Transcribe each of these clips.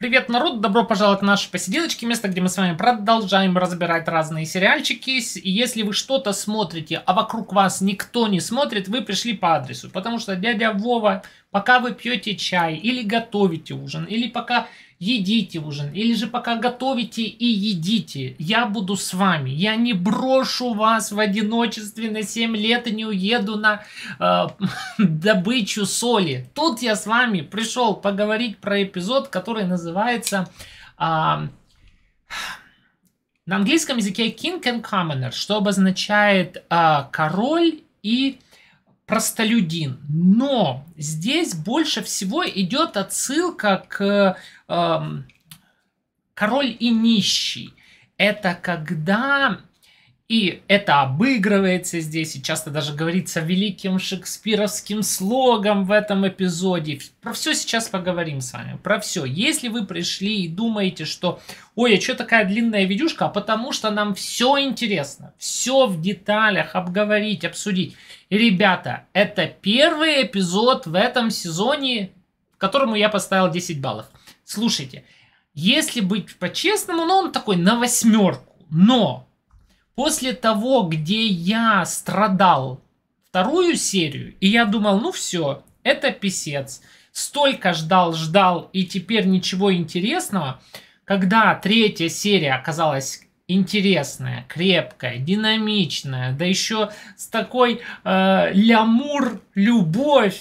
Привет, народ! Добро пожаловать на наши посиделочки, место, где мы с вами продолжаем разбирать разные сериальчики. И если вы что-то смотрите, а вокруг вас никто не смотрит, вы пришли по адресу. Потому что дядя Вова, пока вы пьете чай, или готовите ужин, или пока едите ужин, или же пока готовите и едите, я буду с вами, я не брошу вас в одиночестве на 7 лет и не уеду на э, добычу соли. Тут я с вами пришел поговорить про эпизод, который называется... Э, на английском языке king and commoner, что обозначает э, король и простолюдин. Но здесь больше всего идет отсылка к э, «Король и нищий». Это когда и это обыгрывается здесь, и часто даже говорится великим шекспировским слогом в этом эпизоде. Про все сейчас поговорим с вами, про все. Если вы пришли и думаете, что «Ой, а что такая длинная видюшка?» а Потому что нам все интересно, все в деталях обговорить, обсудить. И, ребята, это первый эпизод в этом сезоне, которому я поставил 10 баллов. Слушайте, если быть по-честному, ну он такой на восьмерку, но После того, где я страдал вторую серию, и я думал, ну все, это писец. Столько ждал, ждал, и теперь ничего интересного. Когда третья серия оказалась интересная, крепкая, динамичная, да еще с такой э, лямур, любовь,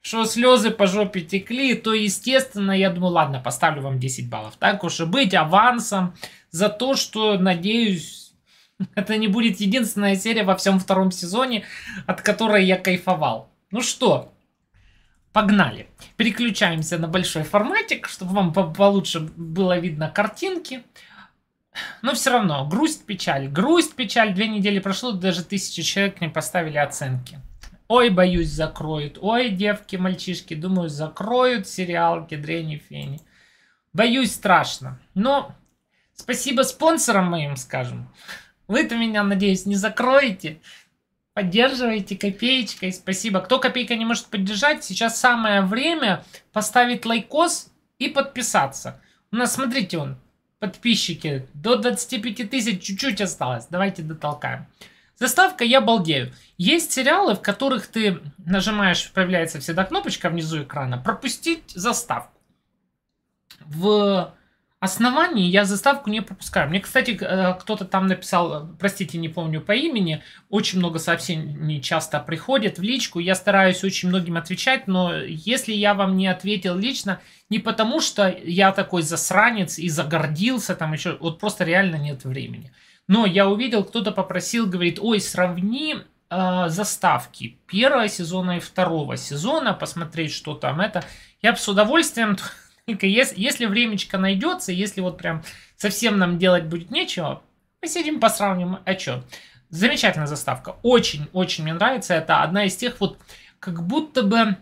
что слезы по жопе текли, то, естественно, я думаю, ладно, поставлю вам 10 баллов. Так уж и быть, авансом за то, что, надеюсь, Это не будет единственная серия во всем втором сезоне, от которой я кайфовал. Ну что, погнали. Переключаемся на большой форматик, чтобы вам по получше было видно картинки. Но все равно, грусть, печаль. Грусть, печаль. Две недели прошло, даже тысячи человек не поставили оценки. Ой, боюсь, закроют. Ой, девки, мальчишки, думаю, закроют сериал Кедрени Фени. Боюсь, страшно. Но спасибо спонсорам моим, скажем. Вы-то меня, надеюсь, не закроете. Поддерживайте копеечкой, спасибо. Кто копейка не может поддержать, сейчас самое время поставить лайкос и подписаться. У нас, смотрите, он, подписчики, до 25 тысяч чуть-чуть осталось. Давайте дотолкаем. Заставка «Я балдею». Есть сериалы, в которых ты нажимаешь, появляется всегда кнопочка внизу экрана «Пропустить заставку». В оснований я заставку не пропускаю. Мне, кстати, э, кто-то там написал, э, простите, не помню по имени, очень много сообщений часто приходит в личку, я стараюсь очень многим отвечать, но если я вам не ответил лично, не потому что я такой засранец и загордился там еще, вот просто реально нет времени. Но я увидел, кто-то попросил, говорит, ой, сравни э, заставки первого сезона и второго сезона, посмотреть, что там это. Я бы с удовольствием Только если, если времечко найдется, если вот прям совсем нам делать будет нечего, мы сидим посравним, а чё. Замечательная заставка. Очень-очень мне нравится. Это одна из тех вот, как будто бы,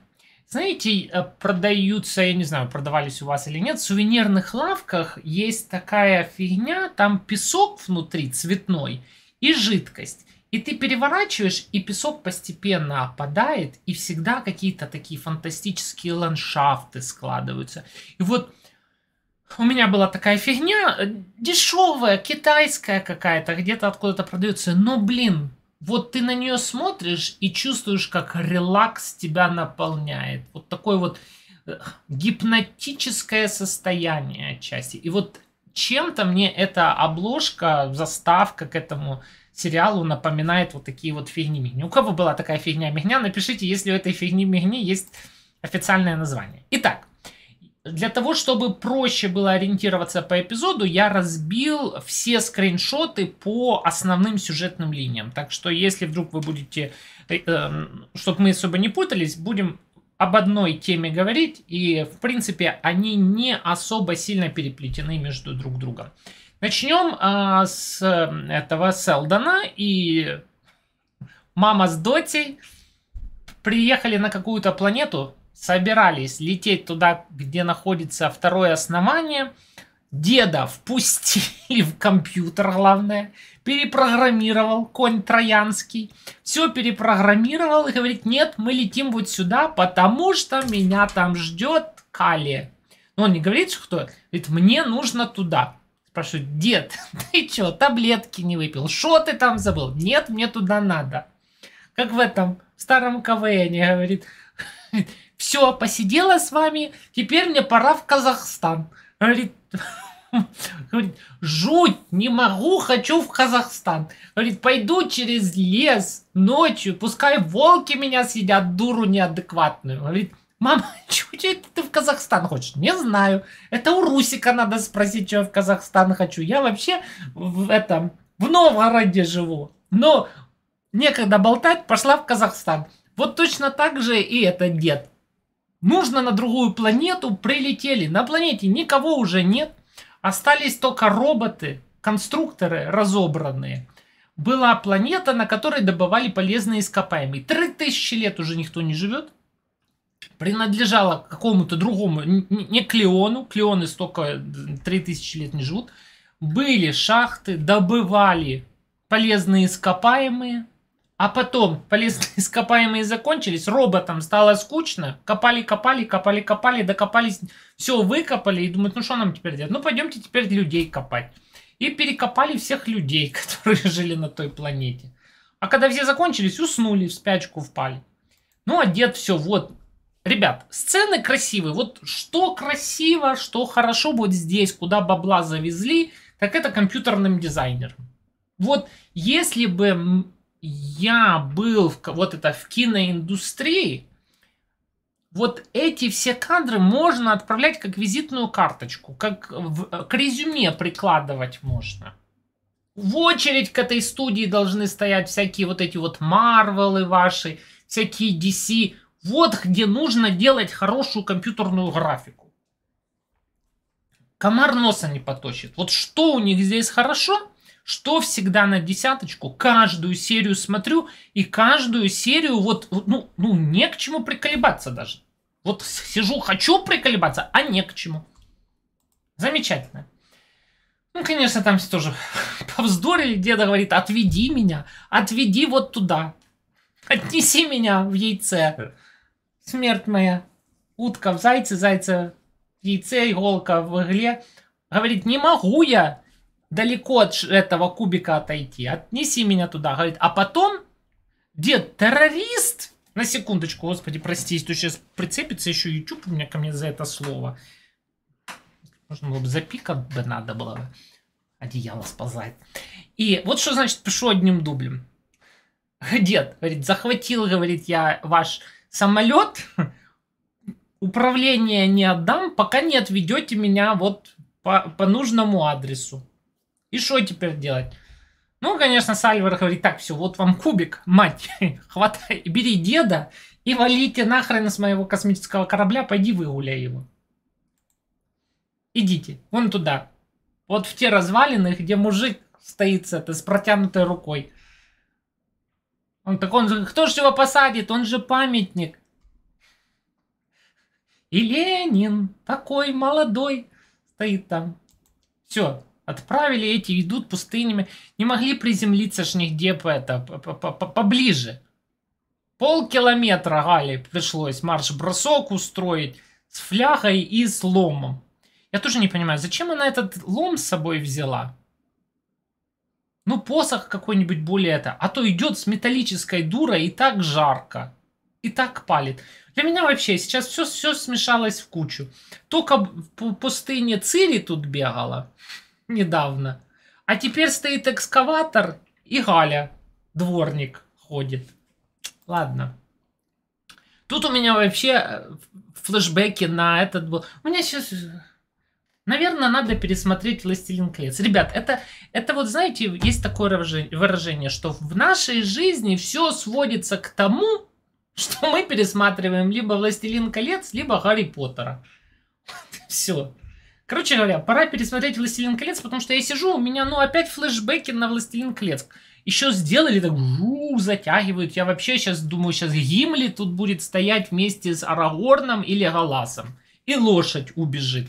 знаете, э, продаются, я не знаю, продавались у вас или нет, в сувенирных лавках есть такая фигня, там песок внутри цветной и жидкость. И ты переворачиваешь, и песок постепенно опадает, и всегда какие-то такие фантастические ландшафты складываются. И вот у меня была такая фигня, э, дешевая, китайская какая-то, где-то откуда-то продается, но, блин, вот ты на нее смотришь и чувствуешь, как релакс тебя наполняет. Вот такое вот э, гипнотическое состояние отчасти. И вот чем-то мне эта обложка, заставка к этому сериалу напоминает вот такие вот фигни-мигни. У кого была такая фигня-мигня, напишите, если у этой фигни-мигни есть официальное название. Итак, для того, чтобы проще было ориентироваться по эпизоду, я разбил все скриншоты по основным сюжетным линиям. Так что, если вдруг вы будете, э, эм, чтобы мы особо не путались, будем об одной теме говорить, и, в принципе, они не особо сильно переплетены между друг другом. Начнем а, с эм, этого Селдона и мама с Доти приехали на какую-то планету, собирались лететь туда, где находится второе основание. Деда впустили в компьютер, главное, перепрограммировал конь троянский, все перепрограммировал и говорит, нет, мы летим вот сюда, потому что меня там ждет Кали. Но ну, он не говорит, что говорит, мне нужно туда спрашиваю, дед, ты что, таблетки не выпил? Что ты там забыл? Нет, мне туда надо. Как в этом в старом КВН, говорит, все, посидела с вами, теперь мне пора в Казахстан. Говорит, говорит, жуть, не могу, хочу в Казахстан. Говорит, пойду через лес ночью, пускай волки меня съедят, дуру неадекватную. Говорит, Мама, чего ты в Казахстан хочешь? Не знаю. Это у Русика надо спросить, что я в Казахстан хочу. Я вообще в этом, в Новгороде живу. Но некогда болтать, пошла в Казахстан. Вот точно так же и этот дед. Нужно на другую планету, прилетели. На планете никого уже нет. Остались только роботы, конструкторы разобранные. Была планета, на которой добывали полезные ископаемые. Три тысячи лет уже никто не живет принадлежала какому-то другому, не Клеону, Клеоны столько 3000 лет не живут, были шахты, добывали полезные ископаемые, а потом полезные ископаемые закончились, роботам стало скучно, копали, копали, копали, копали, докопались, все выкопали и думают, ну что нам теперь делать? Ну пойдемте теперь людей копать. И перекопали всех людей, которые жили на той планете. А когда все закончились, уснули, в спячку впали. Ну а дед все, вот, Ребят, сцены красивые. Вот что красиво, что хорошо будет здесь, куда бабла завезли, так это компьютерным дизайнером. Вот если бы я был в, вот это в киноиндустрии, вот эти все кадры можно отправлять как визитную карточку, как в, к резюме прикладывать можно. В очередь к этой студии должны стоять всякие вот эти вот Марвелы ваши, всякие DC. Вот где нужно делать хорошую компьютерную графику. Комар носа не поточит. Вот что у них здесь хорошо, что всегда на десяточку. Каждую серию смотрю, и каждую серию вот, ну, ну не к чему приколебаться даже. Вот сижу, хочу приколебаться, а не к чему. Замечательно. Ну, конечно, там все тоже повздорили. Деда говорит, отведи меня, отведи вот туда. Отнеси меня в яйце смерть моя, утка в зайце, зайца в яйце, иголка в игле. Говорит, не могу я далеко от этого кубика отойти, отнеси меня туда. Говорит, а потом, дед, террорист, на секундочку, господи, прости, то сейчас прицепится еще YouTube у меня ко мне за это слово. Можно было бы запикать бы надо было бы. Одеяло сползает. И вот что значит пишу одним дублем. Дед, говорит, захватил, говорит, я ваш самолет, управление не отдам, пока не отведете меня вот по, по нужному адресу. И что теперь делать? Ну, конечно, Сальвер говорит, так, все, вот вам кубик, мать, хватай, бери деда и валите нахрен с моего космического корабля, пойди выгуляй его. Идите, вон туда, вот в те развалины, где мужик стоит с, это, с протянутой рукой. Он так он же, кто же его посадит? Он же памятник. И Ленин такой молодой стоит там. Все, отправили эти, идут пустынями. Не могли приземлиться ж нигде по это, по -по поближе. Полкилометра Гали пришлось марш-бросок устроить с фляхой и с ломом. Я тоже не понимаю, зачем она этот лом с собой взяла? Ну, посох какой-нибудь более это. А то идет с металлической дурой и так жарко. И так палит. Для меня вообще сейчас все, все смешалось в кучу. Только по пустыне Цири тут бегала недавно. А теперь стоит экскаватор и Галя, дворник, ходит. Ладно. Тут у меня вообще э, флешбеки на этот был. У меня сейчас Наверное, надо пересмотреть «Властелин колец». Ребят, это, это вот, знаете, есть такое выражение, что в нашей жизни все сводится к тому, что мы пересматриваем либо «Властелин колец», либо «Гарри Поттера». Все. Короче говоря, пора пересмотреть «Властелин колец», потому что я сижу, у меня, ну, опять флешбеки на «Властелин колец». Еще сделали, так жу, затягивают. Я вообще сейчас думаю, сейчас Гимли тут будет стоять вместе с Арагорном или Галасом. И лошадь убежит.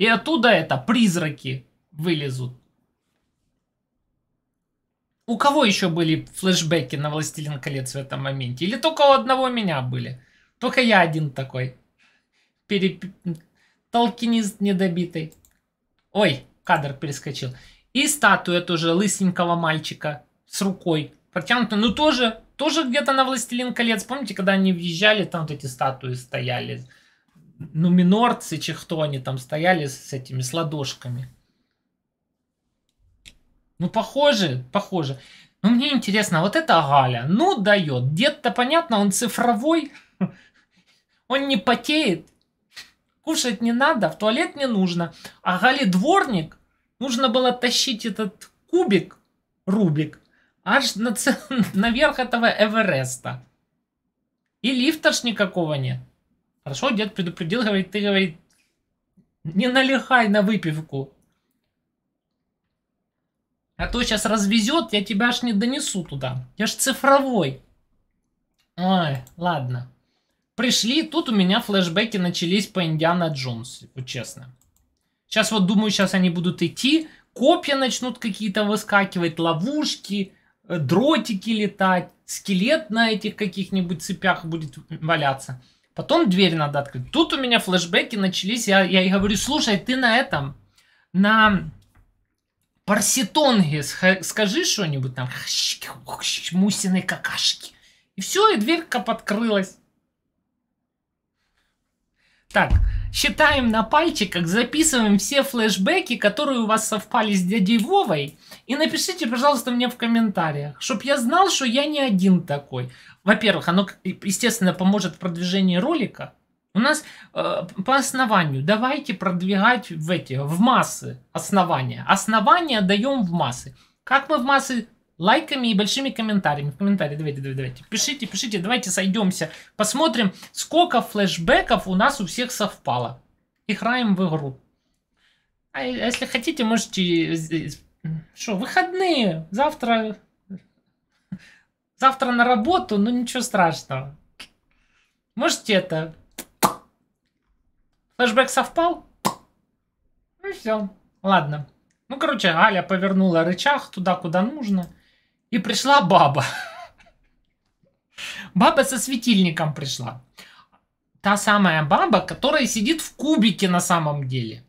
И оттуда это призраки вылезут. У кого еще были флешбеки на Властелин колец в этом моменте? Или только у одного меня были? Только я один такой. Переп... Толкинист недобитый. Ой, кадр перескочил. И статуя тоже лысенького мальчика с рукой протянута. Ну тоже, тоже где-то на Властелин колец. Помните, когда они въезжали, там вот эти статуи стояли ну, минорцы, чи кто они там стояли с этими, с ладошками. Ну, похоже, похоже. Ну, мне интересно, а вот это Галя, ну, дает. Дед-то, понятно, он цифровой, он не потеет, кушать не надо, в туалет не нужно. А Гали дворник, нужно было тащить этот кубик, рубик, аж на, наверх этого Эвереста. И лифта ж никакого нет. Хорошо, дед предупредил, говорит, ты, говорит, не налихай на выпивку. А то сейчас развезет, я тебя аж не донесу туда. Я ж цифровой. Ой, ладно. Пришли, тут у меня флешбеки начались по Индиана Джонс, честно. Сейчас вот думаю, сейчас они будут идти, копья начнут какие-то выскакивать, ловушки, э, дротики летать, скелет на этих каких-нибудь цепях будет валяться. Потом дверь надо открыть. Тут у меня флешбеки начались. Я, я и говорю, слушай, ты на этом, на парситонге скажи что-нибудь там. Мусиной какашки. И все, и дверька подкрылась. Так, считаем на пальчиках, записываем все флешбеки, которые у вас совпали с дядей Вовой. И напишите, пожалуйста, мне в комментариях, чтобы я знал, что я не один такой во-первых, оно, естественно, поможет в продвижении ролика. У нас э, по основанию давайте продвигать в эти, в массы основания. Основания даем в массы. Как мы в массы? Лайками и большими комментариями. В комментарии давайте, давайте, давайте. Пишите, пишите, давайте сойдемся. Посмотрим, сколько флешбеков у нас у всех совпало. Играем в игру. А если хотите, можете... Что, выходные. Завтра завтра на работу, ну ничего страшного. Можете это... Флэшбэк совпал? Ну все, ладно. Ну, короче, Аля повернула рычаг туда, куда нужно. И пришла баба. Баба со светильником пришла. Та самая баба, которая сидит в кубике на самом деле.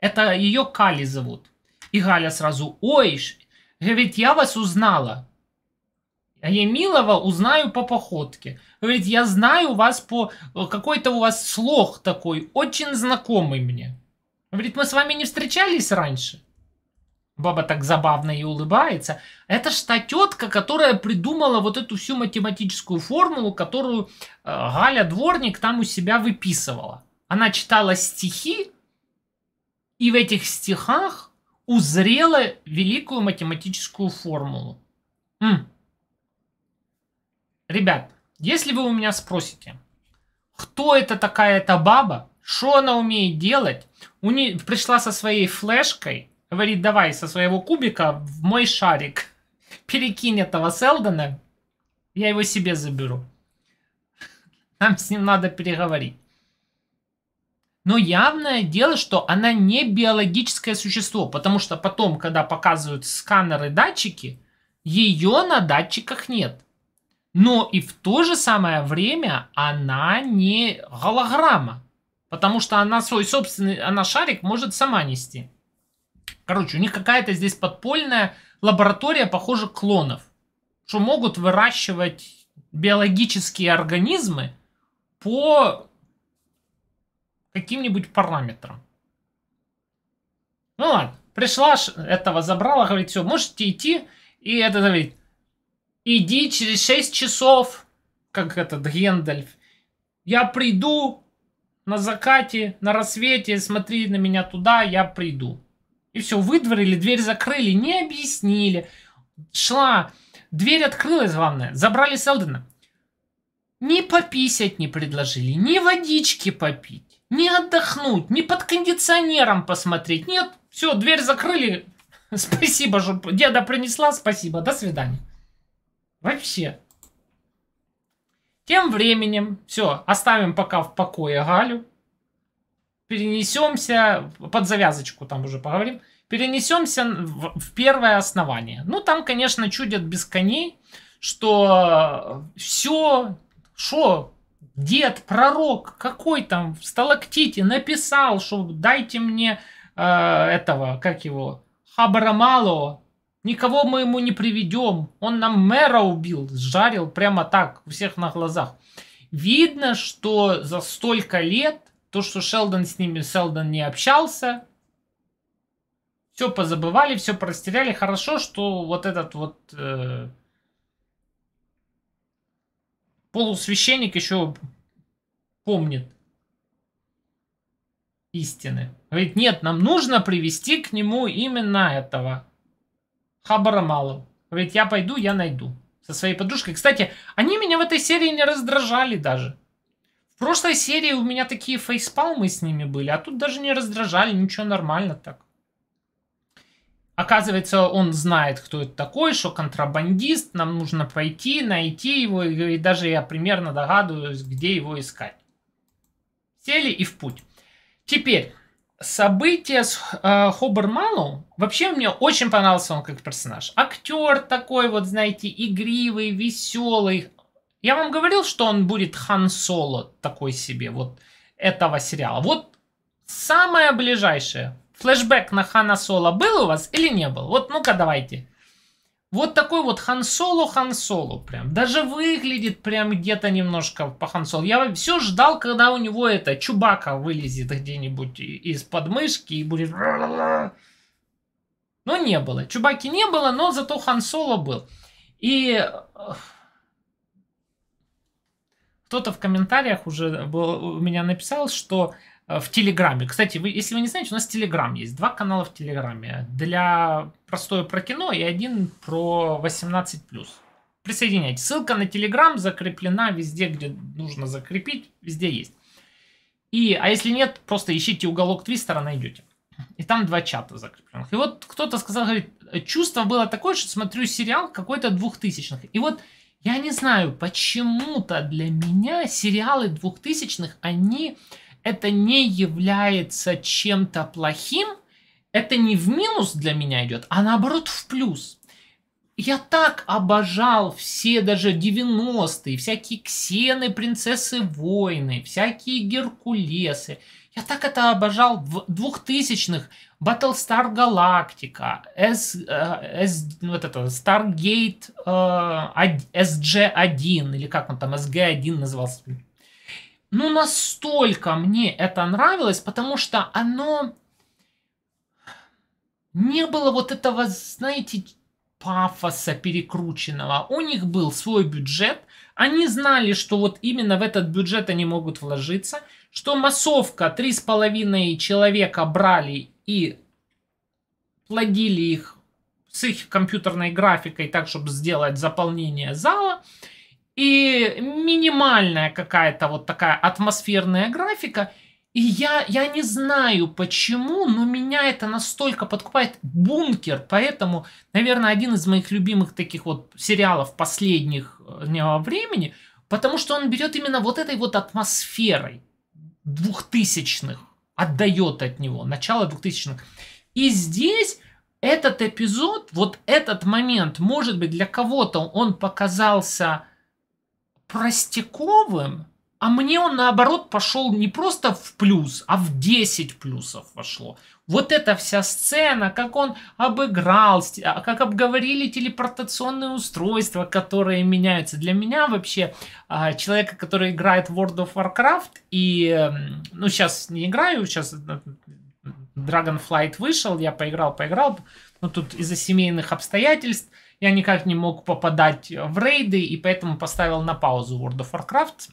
Это ее Кали зовут. И Галя сразу, ой, говорит, я вас узнала. А я милого узнаю по походке. Говорит, я знаю вас по... Э, какой-то у вас слог такой, очень знакомый мне. Говорит, мы с вами не встречались раньше? Баба так забавно и улыбается. Это ж та тетка, которая придумала вот эту всю математическую формулу, которую э, Галя Дворник там у себя выписывала. Она читала стихи, и в этих стихах узрела великую математическую формулу. М, Ребят, если вы у меня спросите, кто это такая эта баба, что она умеет делать, у нее пришла со своей флешкой, говорит, давай со своего кубика в мой шарик, перекинь этого Селдона, я его себе заберу. Нам с ним надо переговорить. Но явное дело, что она не биологическое существо, потому что потом, когда показывают сканеры датчики, ее на датчиках нет но и в то же самое время она не голограмма, потому что она свой собственный, она шарик может сама нести. Короче, у них какая-то здесь подпольная лаборатория, похоже, клонов, что могут выращивать биологические организмы по каким-нибудь параметрам. Ну ладно, пришла, этого забрала, говорит, все, можете идти. И это говорит, иди через шесть часов, как этот Гендальф, я приду на закате, на рассвете, смотри на меня туда, я приду. И все, выдворили, дверь закрыли, не объяснили. Шла, дверь открылась, главное, забрали Селдена. Ни пописать не предложили, ни водички попить, ни отдохнуть, ни под кондиционером посмотреть. Нет, все, дверь закрыли. Спасибо, деда принесла, спасибо, до свидания. Вообще. Тем временем, все, оставим пока в покое Галю. Перенесемся, под завязочку там уже поговорим. Перенесемся в, в первое основание. Ну, там, конечно, чудят без коней, что все, что дед, пророк, какой там, в сталактите написал, что дайте мне э, этого, как его, Хабрамало, Никого мы ему не приведем. Он нам мэра убил, сжарил прямо так, у всех на глазах. Видно, что за столько лет то, что Шелдон с ними, Селдон не общался, все позабывали, все простеряли. Хорошо, что вот этот вот э, полусвященник еще помнит истины. Говорит, нет, нам нужно привести к нему именно этого хабара мало. Говорит, я пойду, я найду. Со своей подружкой. Кстати, они меня в этой серии не раздражали даже. В прошлой серии у меня такие фейспалмы с ними были, а тут даже не раздражали, ничего нормально так. Оказывается, он знает, кто это такой, что контрабандист, нам нужно пойти, найти его, и даже я примерно догадываюсь, где его искать. Сели и в путь. Теперь, События с э, а, Хоберманом, вообще мне очень понравился он как персонаж. Актер такой вот, знаете, игривый, веселый. Я вам говорил, что он будет Хан Соло такой себе, вот этого сериала. Вот самое ближайшее. флешбэк на Хана Соло был у вас или не был? Вот ну-ка давайте. Вот такой вот Хан Соло, Хан Соло прям. Даже выглядит прям где-то немножко по Хан Соло. Я все ждал, когда у него это, Чубака вылезет где-нибудь из подмышки и будет... Но ну, не было. Чубаки не было, но зато Хан Соло был. И кто-то в комментариях уже был, у меня написал, что Э, в Телеграме. Кстати, вы, если вы не знаете, у нас Телеграм есть. Два канала в Телеграме. Для простое про кино и один про 18+. Присоединяйтесь. Ссылка на Телеграм закреплена везде, где нужно закрепить. Везде есть. И, а если нет, просто ищите уголок твистера, найдете. И там два чата закрепленных. И вот кто-то сказал, говорит, чувство было такое, что смотрю сериал какой-то двухтысячных. И вот я не знаю, почему-то для меня сериалы двухтысячных, они это не является чем-то плохим, это не в минус для меня идет, а наоборот в плюс. Я так обожал все даже 90-е, всякие ксены, принцессы войны, всякие геркулесы. Я так это обожал в 2000-х. Battlestar Galactica, S, э, S, ну, вот это, Stargate э, SG-1, или как он там, SG-1 назывался, ну настолько мне это нравилось, потому что оно не было вот этого, знаете, пафоса перекрученного. У них был свой бюджет, они знали, что вот именно в этот бюджет они могут вложиться, что массовка 3,5 человека брали и плодили их с их компьютерной графикой так, чтобы сделать заполнение зала – и минимальная какая-то вот такая атмосферная графика. И я, я не знаю почему, но меня это настолько подкупает. Бункер, поэтому, наверное, один из моих любимых таких вот сериалов последних э, времени, потому что он берет именно вот этой вот атмосферой двухтысячных, отдает от него, начало двухтысячных. И здесь этот эпизод, вот этот момент, может быть, для кого-то он показался Простяковым, а мне он, наоборот, пошел не просто в плюс, а в 10 плюсов вошло. Вот эта вся сцена, как он обыграл, а, как обговорили телепортационные устройства, которые меняются. Для меня вообще а, человека, который играет в World of Warcraft, и, эм, ну, сейчас не играю, сейчас э, Dragonflight вышел, я поиграл, поиграл, но ну, тут из-за семейных обстоятельств – я никак не мог попадать в рейды, и поэтому поставил на паузу World of Warcraft.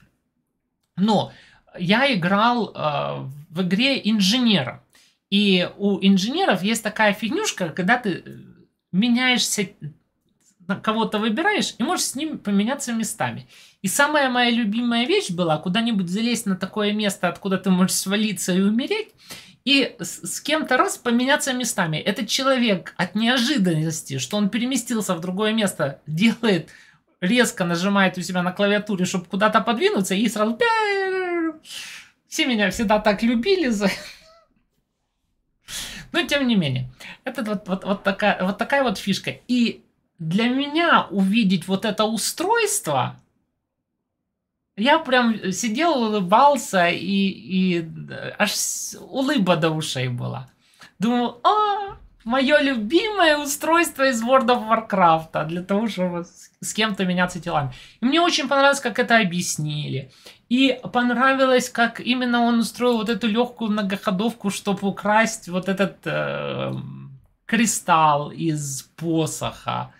Но я играл э, в игре инженера. И у инженеров есть такая фигнюшка, когда ты э, меняешься, кого-то выбираешь, и можешь с ним поменяться местами. И самая моя любимая вещь была, куда-нибудь залезть на такое место, откуда ты можешь свалиться и умереть, и с, с кем-то раз поменяться местами. Этот человек от неожиданности, что он переместился в другое место, делает резко нажимает у себя на клавиатуре, чтобы куда-то подвинуться, и сразу... Все меня всегда так любили за... Но тем не менее, это вот, вот, вот, такая, вот такая вот фишка. И для меня увидеть вот это устройство, я прям э, сидел, улыбался, и, и аж улыба до ушей была. Думал, а, мое любимое устройство из World of Warcraft для того, чтобы с кем-то меняться телами. И мне очень понравилось, как это объяснили. И понравилось, как именно он устроил вот эту легкую многоходовку, чтобы украсть вот этот э, кристалл из посоха.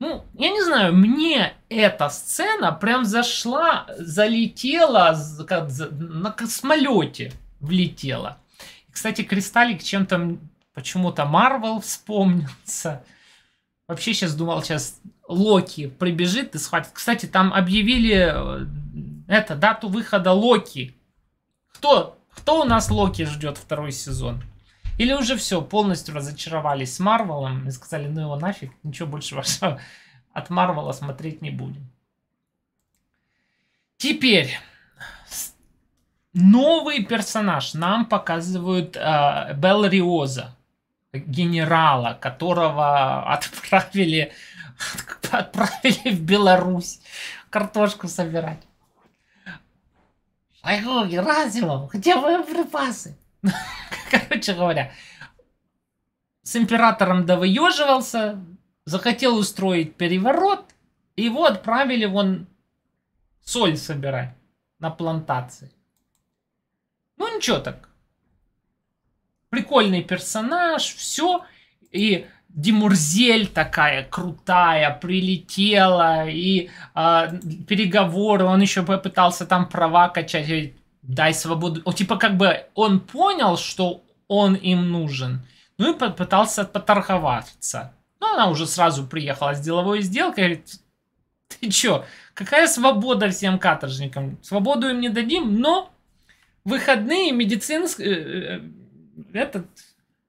Ну, я не знаю, мне эта сцена прям зашла, залетела, как на космолете влетела. Кстати, Кристаллик чем-то почему-то Марвел вспомнился. Вообще сейчас думал, сейчас Локи прибежит и схватит. Кстати, там объявили э, это, дату выхода Локи. Кто, кто у нас Локи ждет второй сезон? Или уже все, полностью разочаровались с Марвелом и сказали, ну его нафиг, ничего больше вашего от Марвела смотреть не будем. Теперь, новый персонаж нам показывают э, а, Риоза, генерала, которого отправили, отправили в Беларусь картошку собирать. Шойгу, Герасимов, где мои припасы? Короче говоря, с императором довыеживался, захотел устроить переворот, и его отправили вон соль собирать на плантации. Ну ничего так. Прикольный персонаж, все. И Димурзель такая крутая прилетела, и э, переговоры, он еще попытался там права качать, дай свободу. О, типа как бы он понял, что он им нужен, ну и попытался поторговаться. Но ну, она уже сразу приехала с деловой сделкой, говорит, ты чё, какая свобода всем каторжникам? Свободу им не дадим, но выходные медицинские, э, э, этот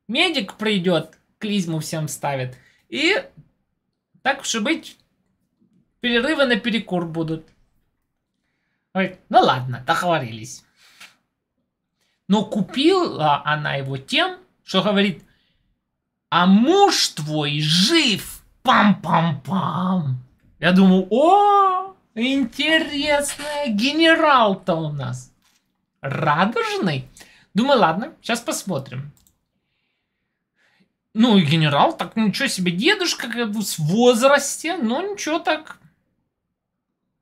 медик придет, клизму всем ставит. И так уж и быть, перерывы на перекур будут. Говорит, ну ладно, договорились. Но купила она его тем, что говорит, а муж твой жив, пам-пам-пам. Я думаю, о, интересная генерал-то у нас. Радужный. Думаю, ладно, сейчас посмотрим. Ну генерал, так ну, ничего себе, дедушка как бы с возрасте, но ну, ничего так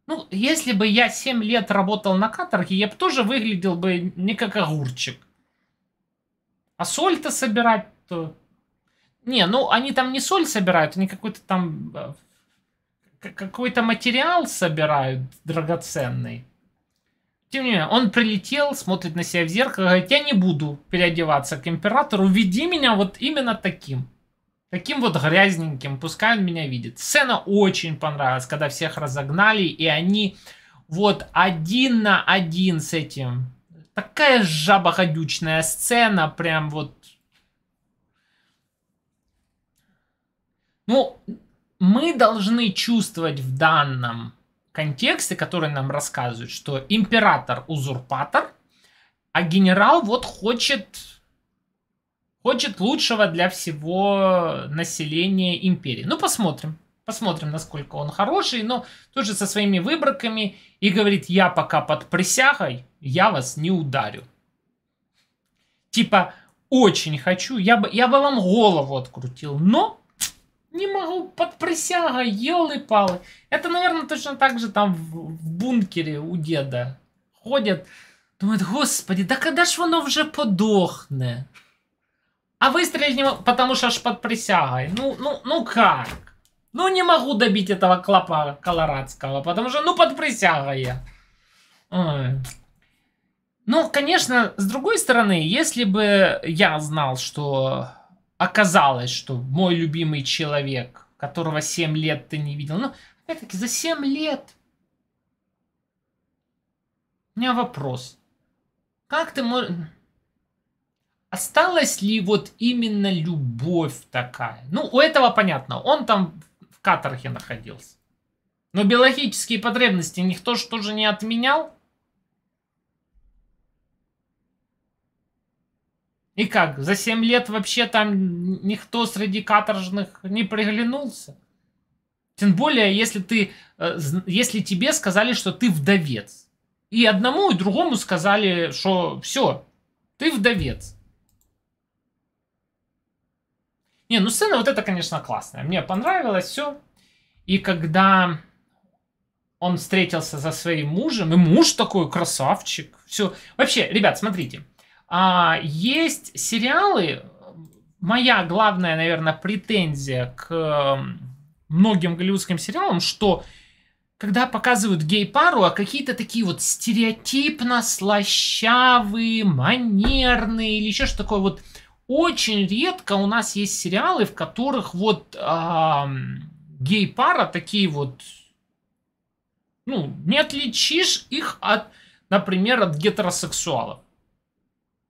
ну, если бы я 7 лет работал на каторге, я бы тоже выглядел бы не как огурчик. А соль-то собирать-то... Не, ну они там не соль собирают, они какой-то там... Э, какой-то материал собирают драгоценный. Тем не менее, он прилетел, смотрит на себя в зеркало, говорит, я не буду переодеваться к императору, веди меня вот именно таким. Таким вот грязненьким, пускай он меня видит. Сцена очень понравилась, когда всех разогнали, и они вот один на один с этим. Такая жабоходючная сцена, прям вот... Ну, мы должны чувствовать в данном контексте, который нам рассказывают, что император узурпатор, а генерал вот хочет хочет лучшего для всего населения империи. Ну, посмотрим. Посмотрим, насколько он хороший, но тоже со своими выборками и говорит, я пока под присягой, я вас не ударю. Типа, очень хочу, я бы, я бы вам голову открутил, но не могу под присягой, елы-палы. Это, наверное, точно так же там в, в бункере у деда ходят, думают, господи, да когда ж оно уже подохнет? А выстрелить не могу, потому что аж под присягой. Ну, ну, ну как? Ну не могу добить этого клопа колорадского, потому что, ну под присягой я. Ой. Ну, конечно, с другой стороны, если бы я знал, что оказалось, что мой любимый человек, которого 7 лет ты не видел, ну, опять-таки, за 7 лет. У меня вопрос. Как ты можешь осталась ли вот именно любовь такая? Ну, у этого понятно, он там в каторге находился. Но биологические потребности никто же тоже не отменял. И как, за 7 лет вообще там никто среди каторжных не приглянулся? Тем более, если, ты, э, если тебе сказали, что ты вдовец. И одному, и другому сказали, что все, ты вдовец. Не, ну сцена вот это, конечно, классная. Мне понравилось все. И когда он встретился за своим мужем, и муж такой красавчик. Все. Вообще, ребят, смотрите. А, есть сериалы. Моя главная, наверное, претензия к многим голливудским сериалам, что когда показывают гей-пару, а какие-то такие вот стереотипно слащавые, манерные или еще что такое вот очень редко у нас есть сериалы, в которых вот а, гей-пара такие вот, ну, не отличишь их от, например, от гетеросексуалов.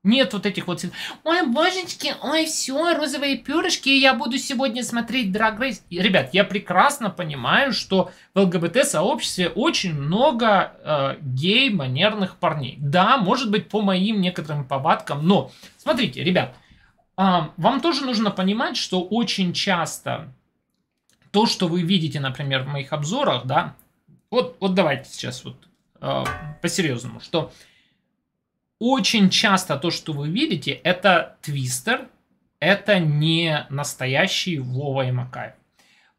Нет вот этих вот... Ой, божечки, ой, все, розовые перышки, я буду сегодня смотреть Drag Race. Ребят, я прекрасно понимаю, что в ЛГБТ-сообществе очень много э, гей-манерных парней. Да, может быть, по моим некоторым повадкам, но... Смотрите, ребят, вам тоже нужно понимать, что очень часто то, что вы видите, например, в моих обзорах, да, вот, вот давайте сейчас вот э, по-серьезному, что очень часто то, что вы видите, это твистер, это не настоящий Вова и Макаев.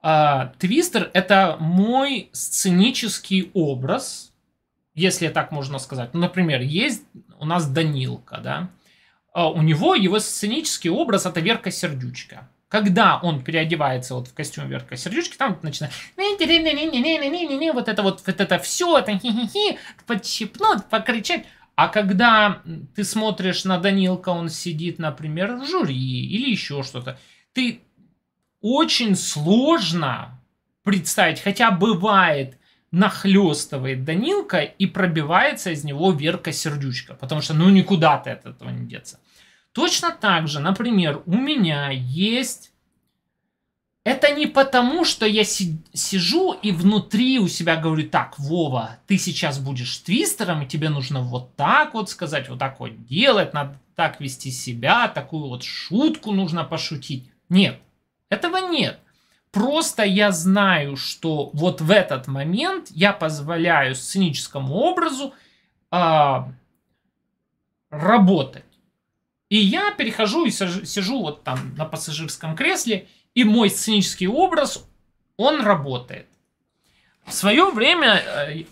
Э, твистер это мой сценический образ, если так можно сказать. Ну, например, есть у нас Данилка, да, а у него его сценический образ это Верка Сердючка. Когда он переодевается вот в костюм Верка Сердючки, там начинает вот это вот, вот это все, это хи-хи-хи, подщипнуть, покричать. А когда ты смотришь на Данилка, он сидит, например, в жюри или еще что-то, ты очень сложно представить, хотя бывает нахлестывает Данилка и пробивается из него Верка Сердючка, потому что ну никуда ты от этого не деться. Точно так же, например, у меня есть... Это не потому, что я си- сижу и внутри у себя говорю, так, Вова, ты сейчас будешь твистером, и тебе нужно вот так вот сказать, вот так вот делать, надо так вести себя, такую вот шутку нужно пошутить. Нет, этого нет. Просто я знаю, что вот в этот момент я позволяю сценическому образу э, работать. И я перехожу и сижу, вот там на пассажирском кресле, и мой сценический образ, он работает. В свое время э,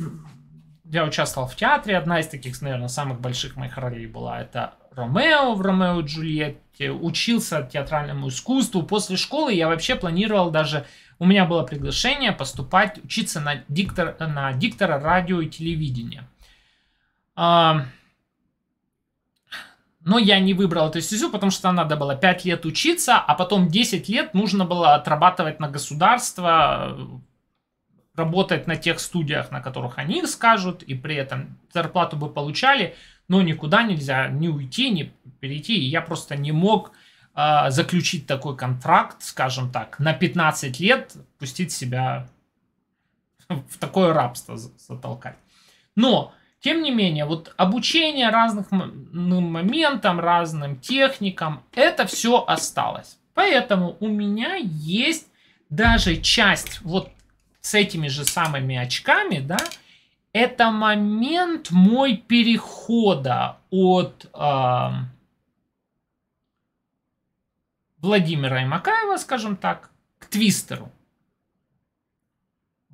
я участвовал в театре. Одна из таких, наверное, самых больших моих ролей была. Это Ромео в Ромео и Джульетте. Учился театральному искусству. После школы я вообще планировал даже... У меня было приглашение поступать, учиться на, диктор, на диктора радио и телевидения. А, но я не выбрал эту стезю, потому что надо было 5 лет учиться, а потом 10 лет нужно было отрабатывать на государство, работать на тех студиях, на которых они скажут, и при этом зарплату бы получали, но никуда нельзя ни уйти, ни перейти. И я просто не мог э, заключить такой контракт, скажем так, на 15 лет пустить себя в такое рабство затолкать. Но тем не менее, вот обучение разных моментам, разным техникам, это все осталось. Поэтому у меня есть даже часть вот с этими же самыми очками, да, это момент мой перехода от э, Владимира Имакаева, скажем так, к Твистеру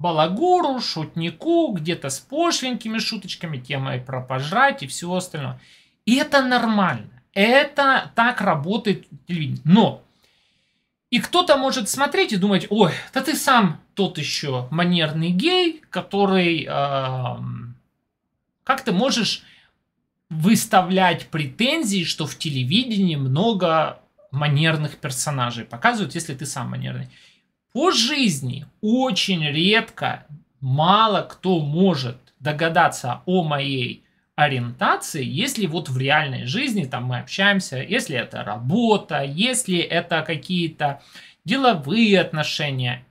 балагуру, шутнику, где-то с пошленькими шуточками, темой про пожрать и всего остального. И это нормально. Это так работает телевидение. Но и кто-то может смотреть и думать, ой, да ты сам тот еще манерный гей, который... Э, как ты можешь выставлять претензии, что в телевидении много манерных персонажей показывают, если ты сам манерный. По жизни очень редко мало кто может догадаться о моей ориентации, если вот в реальной жизни там мы общаемся, если это работа, если это какие-то деловые отношения.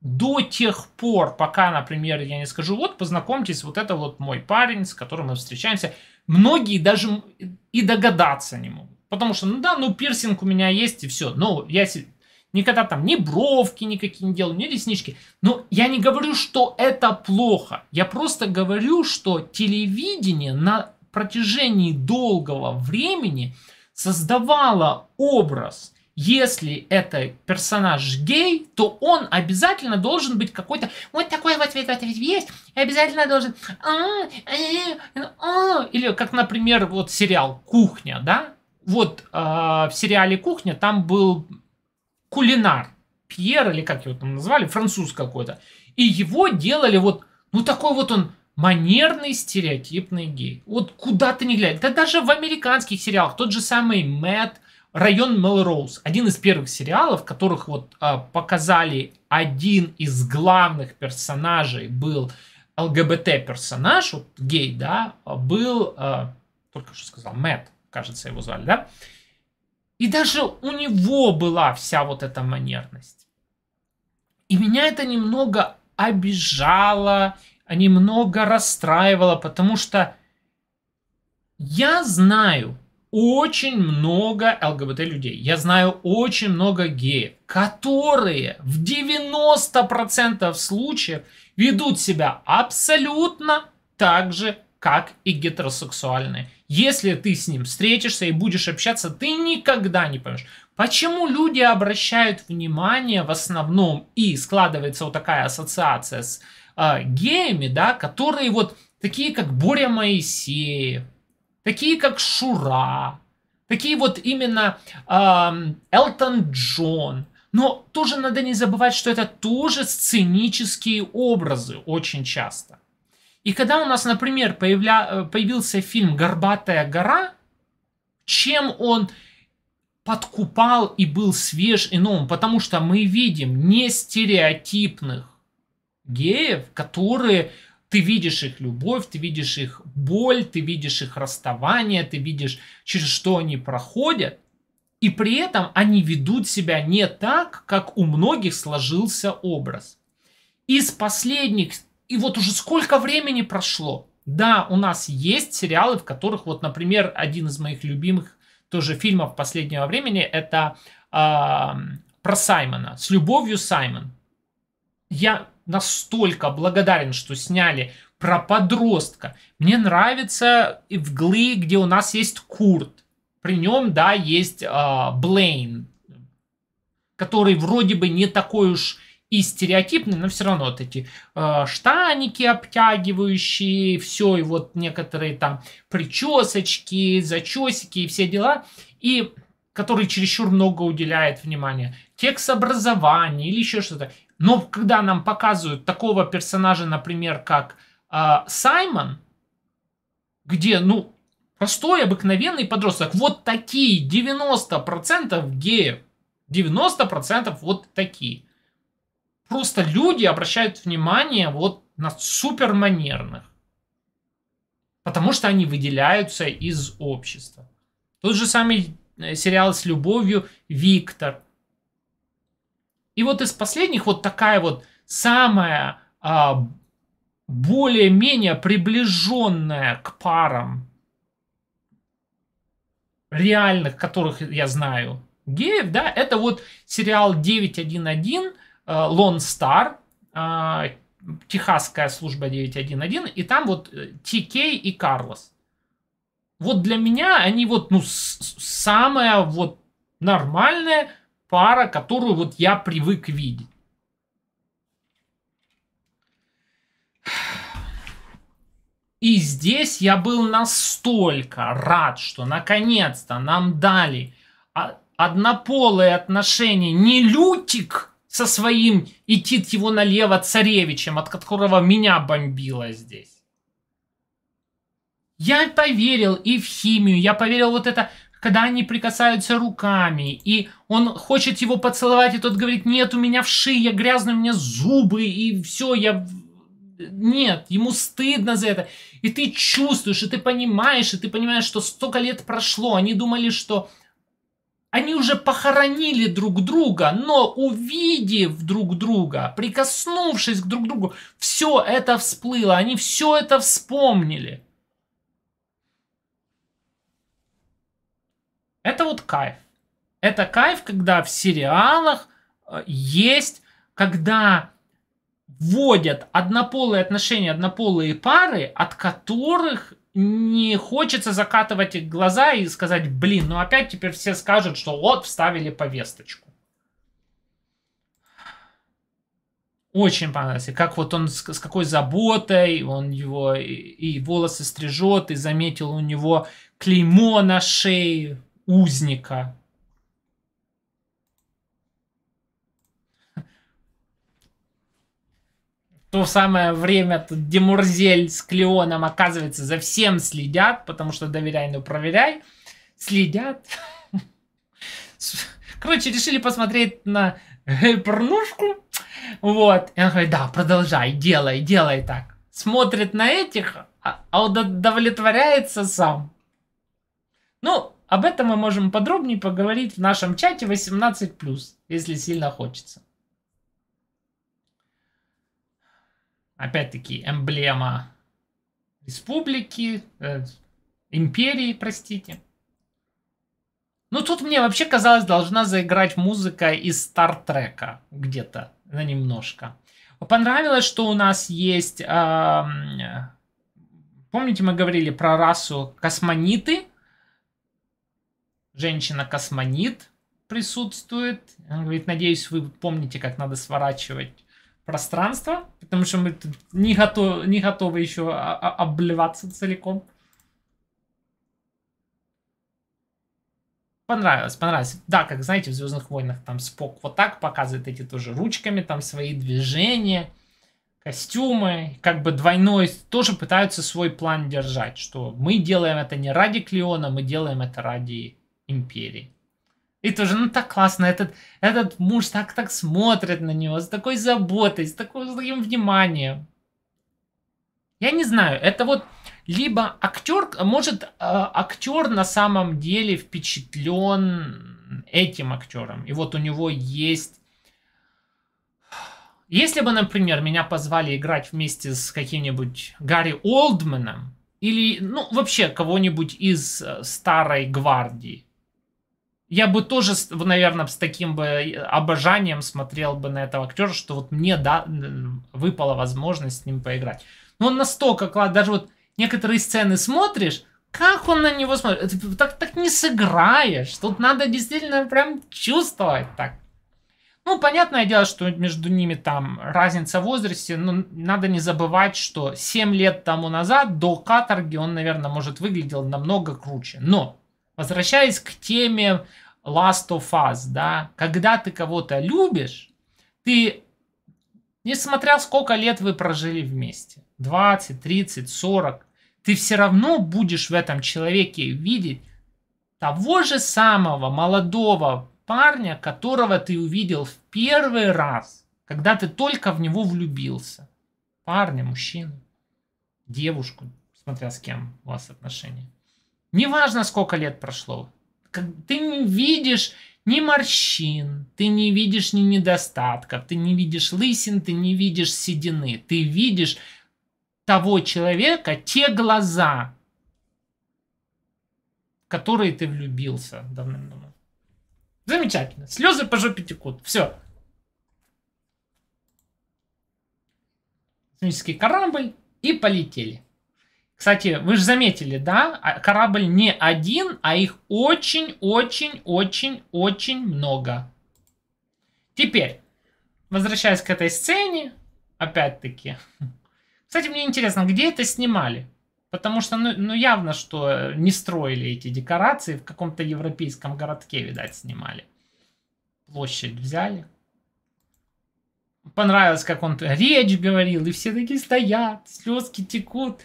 До тех пор, пока, например, я не скажу, вот познакомьтесь, вот это вот мой парень, с которым мы встречаемся, многие даже и догадаться не могут. Потому что, ну да, ну пирсинг у меня есть и все. но я никогда там ни бровки никакие не делал, ни реснички. Но я не говорю, что это плохо. Я просто говорю, что телевидение на протяжении долгого времени создавало образ – если это персонаж гей, то он обязательно должен быть какой-то вот такой вот вид, вот вид есть, и обязательно должен а, э, э, а». или как, например, вот сериал "Кухня", да? Вот э, в сериале "Кухня" там был кулинар. Пьер или как его там назвали, француз какой-то. И его делали вот, ну такой вот он манерный стереотипный гей. Вот куда ты не глянь. Да даже в американских сериалах тот же самый Мэтт, район Мелроуз. Один из первых сериалов, в которых вот а, показали один из главных персонажей был ЛГБТ персонаж, вот гей, да, был, а, только что сказал, Мэтт, кажется, его звали, да, и даже у него была вся вот эта манерность. И меня это немного обижало, а немного расстраивало, потому что я знаю очень много ЛГБТ людей, я знаю очень много геев, которые в 90% случаев ведут себя абсолютно так же, как и гетеросексуальные. Если ты с ним встретишься и будешь общаться, ты никогда не поймешь. Почему люди обращают внимание в основном и складывается вот такая ассоциация с э, геями, да, которые вот такие как Боря Моисеев, такие как Шура, такие вот именно э, Элтон Джон. Но тоже надо не забывать, что это тоже сценические образы очень часто. И когда у нас, например, появля... Э, появился фильм «Горбатая гора», чем он подкупал и был свеж и новым? Потому что мы видим не стереотипных геев, которые ты видишь их любовь, ты видишь их боль, ты видишь их расставание, ты видишь, через что они проходят. И при этом они ведут себя не так, как у многих сложился образ. Из последних и вот уже сколько времени прошло. Да, у нас есть сериалы, в которых, вот, например, один из моих любимых тоже фильмов последнего времени это э, про Саймона. С любовью Саймон. Я настолько благодарен, что сняли про подростка. Мне нравится в Гли, где у нас есть Курт. При нем, да, есть э, Блейн, который вроде бы не такой уж и стереотипные, но все равно вот эти э, штаники обтягивающие, все, и вот некоторые там причесочки, зачесики и все дела, и который чересчур много уделяет внимания. Текст образования или еще что-то. Но когда нам показывают такого персонажа, например, как э, Саймон, где, ну, простой, обыкновенный подросток, вот такие 90% геев, 90% вот такие – просто люди обращают внимание вот на суперманерных. Потому что они выделяются из общества. Тот же самый э, сериал с любовью «Виктор». И вот из последних вот такая вот самая а, более-менее приближенная к парам реальных, которых я знаю, геев, да, это вот сериал 911, Э, Lone Star, э, техасская служба 911, и там вот TK э, и Карлос. Вот для меня они вот, ну, самая вот нормальная пара, которую вот я привык видеть. И здесь я был настолько рад, что наконец-то нам дали а, однополые отношения не лютик, со своим идти его налево царевичем, от которого меня бомбило здесь. Я поверил и в химию, я поверил вот это, когда они прикасаются руками, и он хочет его поцеловать, и тот говорит, нет, у меня вши, я грязный, у меня зубы, и все, я... Нет, ему стыдно за это. И ты чувствуешь, и ты понимаешь, и ты понимаешь, что столько лет прошло. Они думали, что они уже похоронили друг друга, но увидев друг друга, прикоснувшись к друг другу, все это всплыло, они все это вспомнили. Это вот кайф. Это кайф, когда в сериалах э, есть, когда вводят однополые отношения, однополые пары, от которых не хочется закатывать глаза и сказать, блин, ну опять теперь все скажут, что вот вставили повесточку. Очень понравился, как вот он с, с какой заботой, он его и, и волосы стрижет, и заметил у него клеймо на шее узника. то самое время тут Демурзель с Клеоном, оказывается, за всем следят, потому что доверяй, но ну, проверяй. Следят. Короче, решили посмотреть на э, порнушку. Вот. И он говорит, да, продолжай, делай, делай так. Смотрит на этих, а, а удовлетворяется сам. Ну, об этом мы можем подробнее поговорить в нашем чате 18+, если сильно хочется. Опять-таки, эмблема республики, э, империи, простите. Ну, тут мне вообще казалось, должна заиграть музыка из Стартрека где-то на ну, немножко. Понравилось, что у нас есть... Э, помните, мы говорили про расу космониты? Женщина-космонит присутствует. Она говорит, надеюсь, вы помните, как надо сворачивать пространство, потому что мы тут не, готов, не готовы еще обливаться целиком. Понравилось, понравилось. Да, как знаете, в Звездных войнах там Спок вот так показывает эти тоже ручками, там свои движения, костюмы, как бы двойной, тоже пытаются свой план держать, что мы делаем это не ради Клеона, мы делаем это ради Империи. И тоже, ну так классно, этот, этот муж так так смотрит на него, с такой заботой, с, такой, с таким вниманием. Я не знаю, это вот либо актер, может э, актер на самом деле впечатлен этим актером. И вот у него есть... Если бы, например, меня позвали играть вместе с каким-нибудь Гарри Олдменом, или, ну, вообще кого-нибудь из э, старой гвардии, я бы тоже, наверное, с таким бы э, обожанием смотрел бы на этого актера, что вот мне да, выпала возможность с ним поиграть. Но он настолько класс, даже вот некоторые сцены смотришь, как он на него смотрит, э, типа, так, так не сыграешь, тут надо действительно прям чувствовать так. Ну, понятное дело, что между ними там разница в возрасте, но надо не забывать, что 7 лет тому назад, до каторги, он, наверное, может, выглядел намного круче. Но Возвращаясь к теме Last of Us, да, когда ты кого-то любишь, ты, несмотря сколько лет вы прожили вместе, 20, 30, 40, ты все равно будешь в этом человеке видеть того же самого молодого парня, которого ты увидел в первый раз, когда ты только в него влюбился. Парня, мужчину, девушку, смотря с кем у вас отношения. Неважно, сколько лет прошло. Ты не видишь ни морщин, ты не видишь ни недостатков, ты не видишь лысин, ты не видишь седины. Ты видишь того человека, те глаза, в которые ты влюбился давным-давно. Замечательно. Слезы по жопе текут. Все. Космический корабль и полетели. Кстати, вы же заметили, да? А, корабль не один, а их очень-очень-очень-очень много. Теперь, возвращаясь к этой сцене, опять-таки. Кстати, мне интересно, где это снимали? Потому что, ну, ну, явно, что не строили эти декорации, в каком-то европейском городке, видать, снимали. Площадь взяли понравилось, как он речь говорил, и все такие стоят, слезки текут.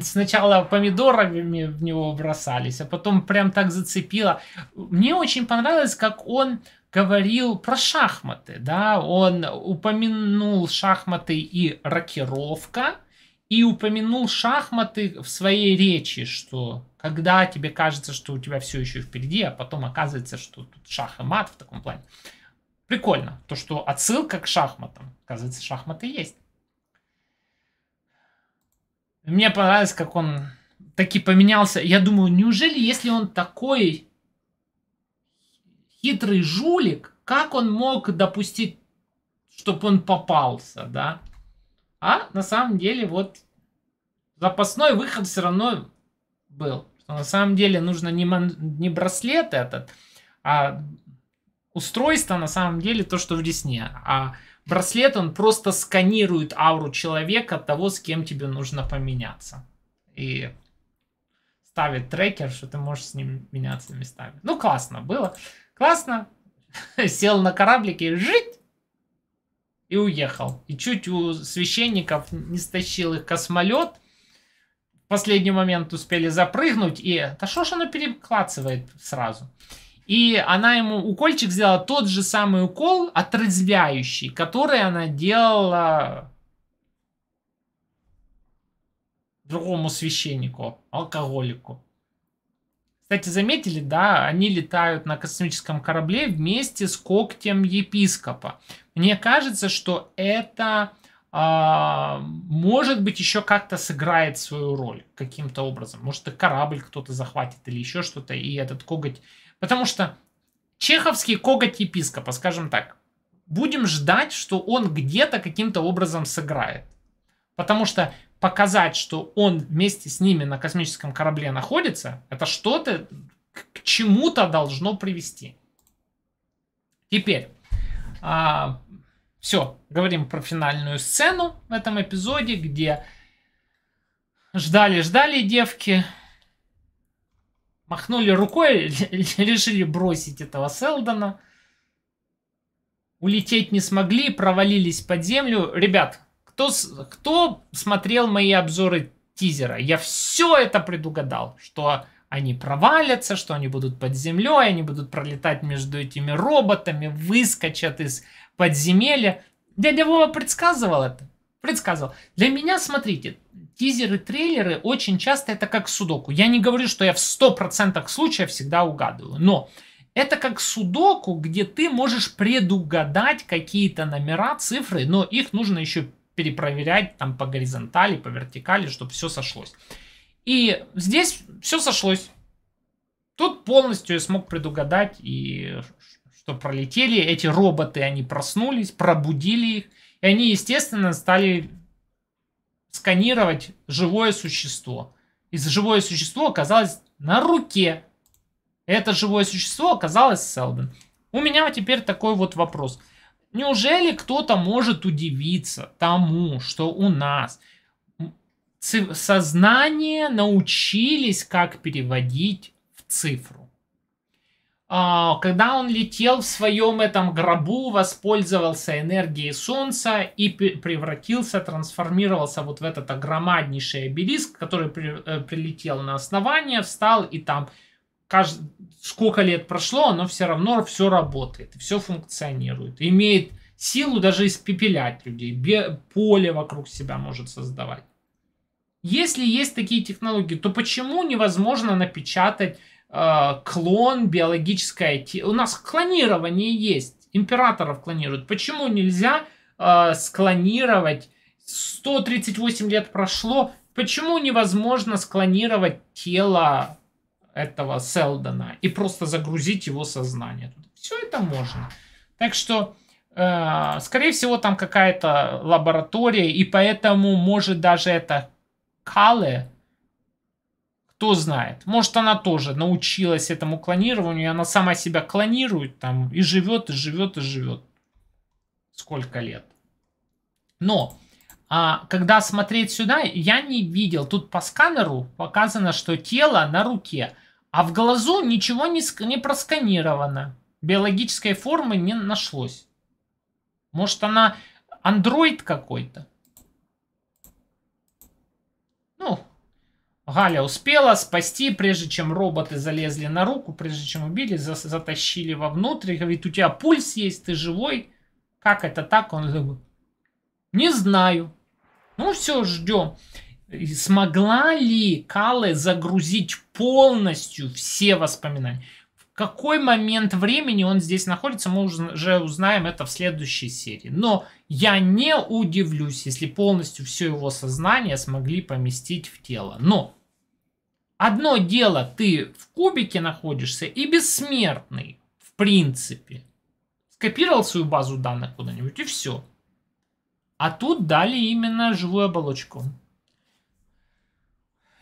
Сначала помидорами в него бросались, а потом прям так зацепило. Мне очень понравилось, как он говорил про шахматы, да, он упомянул шахматы и рокировка, и упомянул шахматы в своей речи, что когда тебе кажется, что у тебя все еще впереди, а потом оказывается, что тут шах и мат в таком плане. Uh, Прикольно, то, что отсылка к шахматам. Оказывается, шахматы есть. Мне понравилось, как он таки поменялся. Я думаю, неужели, если он такой хитрый жулик, как он мог допустить, чтобы он попался, да? А на самом деле вот запасной выход все равно был. Что на самом деле нужно не, ман... не браслет этот, а устройство на самом деле то, что в ресне, а браслет он просто сканирует ауру человека того, с кем тебе нужно поменяться. И ставит трекер, что ты можешь с ним меняться местами. Ну, классно было. Классно. Сел на кораблике, жить! И уехал. И чуть у священников не стащил их космолет. В последний момент успели запрыгнуть. И да что ж оно перекладывает сразу? И она ему укольчик сделала тот же самый укол, отрезвляющий, который она делала другому священнику, алкоголику. Кстати, заметили, да, они летают на космическом корабле вместе с когтем епископа. Мне кажется, что это а, может быть еще как-то сыграет свою роль каким-то образом. Может, и корабль кто-то захватит или еще что-то, и этот коготь Потому что чеховский коготь епископа, скажем так, будем ждать, что он где-то каким-то образом сыграет. Потому что показать, что он вместе с ними на космическом корабле находится, это что-то к чему-то должно привести. Теперь, а, все, говорим про финальную сцену в этом эпизоде, где ждали-ждали девки, махнули рукой, решили бросить этого Селдона. Улететь не смогли, провалились под землю. Ребят, кто, кто смотрел мои обзоры тизера? Я все это предугадал, что они провалятся, что они будут под землей, они будут пролетать между этими роботами, выскочат из подземелья. Дядя Вова предсказывал это. Предсказывал. Для меня, смотрите, тизеры, трейлеры очень часто это как судоку. Я не говорю, что я в 100% случаев всегда угадываю, но это как судоку, где ты можешь предугадать какие-то номера, цифры, но их нужно еще перепроверять там по горизонтали, по вертикали, чтобы все сошлось. И здесь все сошлось. Тут полностью я смог предугадать, и что пролетели эти роботы, они проснулись, пробудили их, и они, естественно, стали сканировать живое существо. И живое существо оказалось на руке. Это живое существо оказалось Селден. У меня теперь такой вот вопрос. Неужели кто-то может удивиться тому, что у нас сознание научились как переводить в цифру? А, когда он летел в своем этом гробу, воспользовался энергией солнца и превратился, трансформировался вот в этот огромнейший обелиск, который при, э, прилетел на основание, встал и там кажд... сколько лет прошло, оно все равно все работает, все функционирует, имеет силу даже испепелять людей, поле вокруг себя может создавать. Если есть такие технологии, то почему невозможно напечатать Э, клон, биологическое тело. У нас клонирование есть. Императоров клонируют. Почему нельзя э, склонировать? 138 лет прошло. Почему невозможно склонировать тело этого Селдона и просто загрузить его сознание? Все это можно. Так что, э, скорее всего, там какая-то лаборатория, и поэтому, может, даже это Кале, кто знает. Может, она тоже научилась этому клонированию, и она сама себя клонирует там и живет, и живет, и живет. Сколько лет. Но а, когда смотреть сюда, я не видел. Тут по сканеру показано, что тело на руке, а в глазу ничего не, не просканировано. Биологической формы не нашлось. Может, она андроид какой-то? Ну, Галя успела спасти, прежде чем роботы залезли на руку, прежде чем убили, за затащили вовнутрь. Говорит, у тебя пульс есть, ты живой? Как это так? Он такой, не знаю. Ну все, ждем. И смогла ли Кале загрузить полностью все воспоминания? В какой момент времени он здесь находится, мы уже узнаем это в следующей серии. Но я не удивлюсь, если полностью все его сознание смогли поместить в тело. Но Одно дело, ты в кубике находишься и бессмертный, в принципе. Скопировал свою базу данных куда-нибудь и все. А тут дали именно живую оболочку.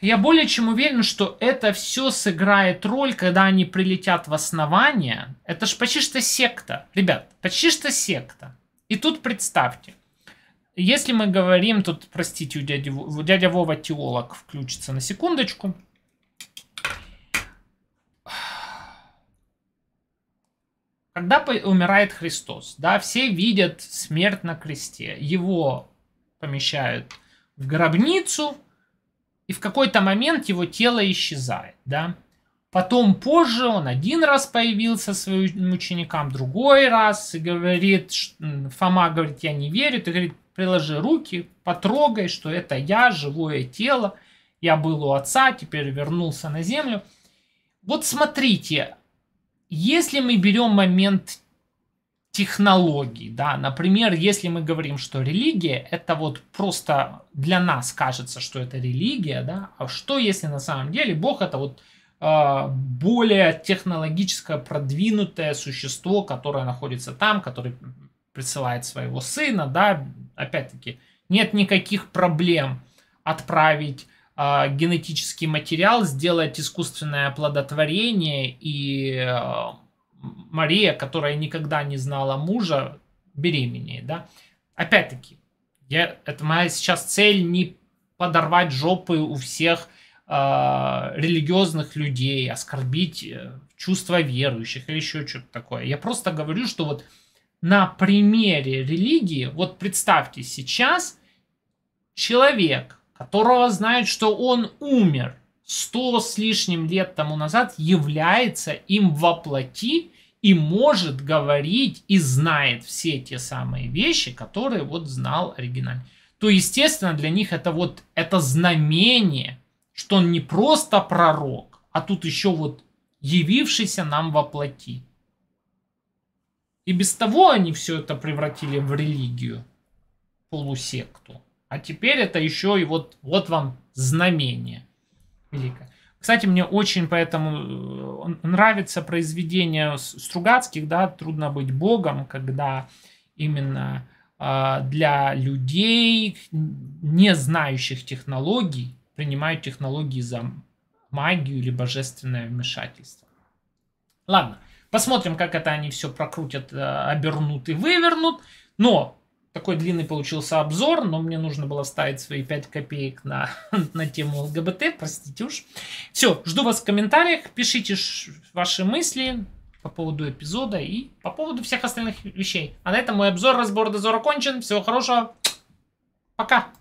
Я более чем уверен, что это все сыграет роль, когда они прилетят в основание. Это ж почти что секта. Ребят, почти что секта. И тут представьте, если мы говорим, тут, простите, у дяди, у дядя Вова теолог включится на секундочку – Когда умирает Христос, да, все видят смерть на кресте. Его помещают в гробницу, и в какой-то момент его тело исчезает, да. Потом позже он один раз появился своим ученикам, другой раз, и говорит, Фома говорит, я не верю, ты говорит, приложи руки, потрогай, что это я, живое тело, я был у отца, теперь вернулся на землю. Вот смотрите, если мы берем момент технологий, да, например, если мы говорим, что религия, это вот просто для нас кажется, что это религия, да, а что если на самом деле Бог это вот а, более технологическое продвинутое существо, которое находится там, которое присылает своего сына, да, опять-таки, нет никаких проблем отправить а, генетический материал, сделать искусственное плодотворение и э, Мария, которая никогда не знала мужа, беременеет, да. Опять-таки, я, это моя сейчас цель не подорвать жопы у всех э, религиозных людей, оскорбить э, чувства верующих или еще что-то такое. Я просто говорю, что вот на примере религии, вот представьте сейчас человек, которого знают, что он умер сто с лишним лет тому назад, является им воплоти и может говорить и знает все те самые вещи, которые вот знал оригинально, то, естественно, для них это вот это знамение, что он не просто пророк, а тут еще вот явившийся нам воплоти. И без того они все это превратили в религию, полусекту. А теперь это еще и вот, вот вам знамение великое. Кстати, мне очень поэтому э, нравится произведение Стругацких, да, «Трудно быть богом», когда именно э, для людей, не знающих технологий, принимают технологии за магию или божественное вмешательство. Ладно, посмотрим, как это они все прокрутят, э, обернут и вывернут. Но такой длинный получился обзор, но мне нужно было ставить свои 5 копеек на, на тему ЛГБТ, простите уж. Все, жду вас в комментариях, пишите ваши мысли по поводу эпизода и по поводу всех остальных вещей. А на этом мой обзор, разбор, дозор окончен. Всего хорошего. Пока.